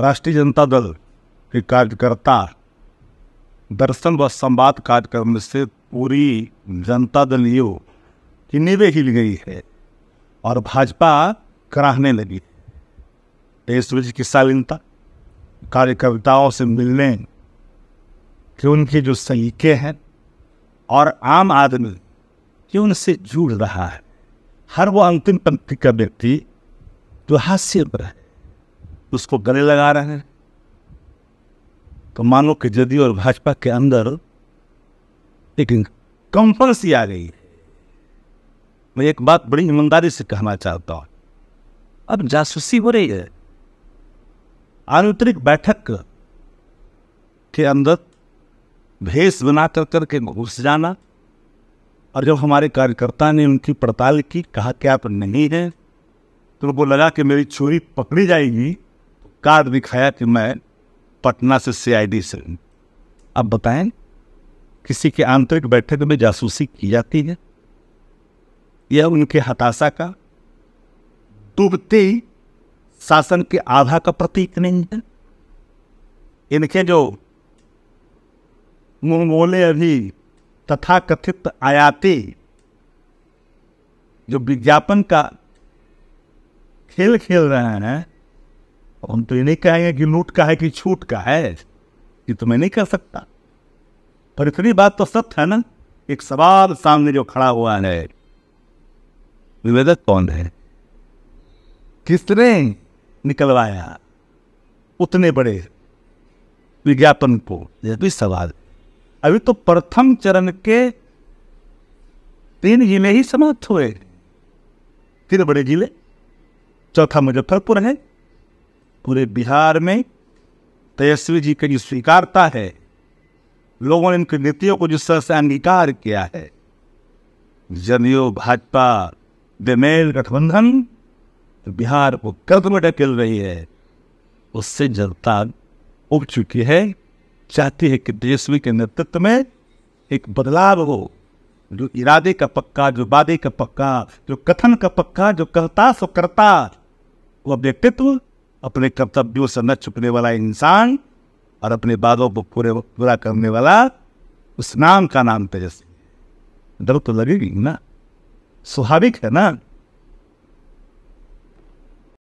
राष्ट्रीय जनता दल के कार्यकर्ता दर्शन व संवाद कार्यक्रम से पूरी जनता दल यू की निवे हिल गई है और भाजपा कराहने लगी है देश विज की शालीनता कार्यकर्ताओं से मिलने के उनके जो सलीके हैं और आम आदमी कि उनसे जुड़ रहा है हर वो अंतिम पंक्ति का व्यक्ति जो हास्य पर है उसको गले लगा रहे हैं तो मानो कि जदयू और भाजपा के अंदर एक कंफर्ट सी आ गई है मैं एक बात बड़ी ईमानदारी से कहना चाहता हूँ अब जासूसी हो रही है आंतरिक बैठक के अंदर भेष बना कर करके घुस जाना और जब हमारे कार्यकर्ता ने उनकी पड़ताल की कहा कि आप नहीं हैं तो वो लगा कि मेरी छुरी पकड़ी जाएगी कार्ड दिखाया कि मैं पटना से सीआईडी से हूँ अब बताएं किसी के आंतरिक बैठक में जासूसी की जाती है यह उनके हताशा का डूबते शासन के आधा का प्रतीक नहीं है इनके जो मुंगोले अभी तथा कथित आयाती जो विज्ञापन का खेल खेल रहे हैं हम तो ये नहीं कहेंगे कि लूट का है कि छूट का है ये तो मैं नहीं कह सकता पर इतनी बात तो सत्य है ना एक सवाल सामने जो खड़ा हुआ है विवेदक कौन है किसने निकलवाया उतने बड़े विज्ञापन को यह भी सवाल अभी तो प्रथम चरण के तीन जिले ही समाप्त हुए तीन बड़े जिले चौथा मुजफ्फरपुर है पूरे बिहार में तेजस्वी जी का जो स्वीकारता है लोगों ने इनकी नीतियों को जिस तरह से अंगीकार किया है जदयू भाजपा बेमेल गठबंधन तो बिहार को कर्द में ढकेल रही है उससे जनता उग चुकी है चाहती है कि तेजस्वी के नेतृत्व में एक बदलाव हो जो इरादे का पक्का जो वादे का पक्का जो कथन का पक्का जो कहता सो करता वह व्यक्तित्व अपने कर्तव्यों से न छुपने वाला इंसान और अपने वादों को पूरे पूरा करने वाला उस नाम का नाम तेजस्वी डर तो लगेगी ना स्वाभाविक है ना